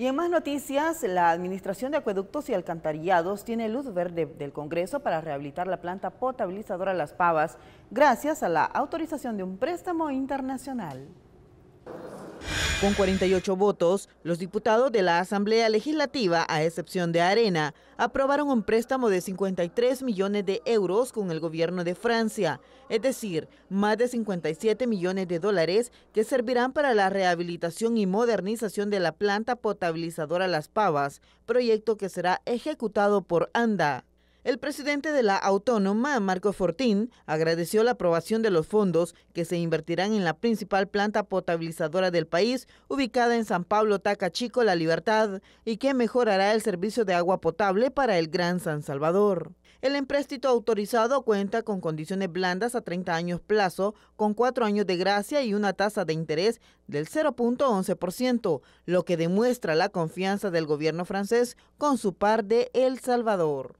Y en más noticias, la Administración de Acueductos y Alcantarillados tiene luz verde del Congreso para rehabilitar la planta potabilizadora Las Pavas gracias a la autorización de un préstamo internacional. Con 48 votos, los diputados de la Asamblea Legislativa, a excepción de Arena, aprobaron un préstamo de 53 millones de euros con el gobierno de Francia, es decir, más de 57 millones de dólares que servirán para la rehabilitación y modernización de la planta potabilizadora Las Pavas, proyecto que será ejecutado por ANDA. El presidente de la autónoma, Marco Fortín, agradeció la aprobación de los fondos que se invertirán en la principal planta potabilizadora del país, ubicada en San Pablo Tacachico, La Libertad, y que mejorará el servicio de agua potable para el Gran San Salvador. El empréstito autorizado cuenta con condiciones blandas a 30 años plazo, con cuatro años de gracia y una tasa de interés del 0.11%, lo que demuestra la confianza del gobierno francés con su par de El Salvador.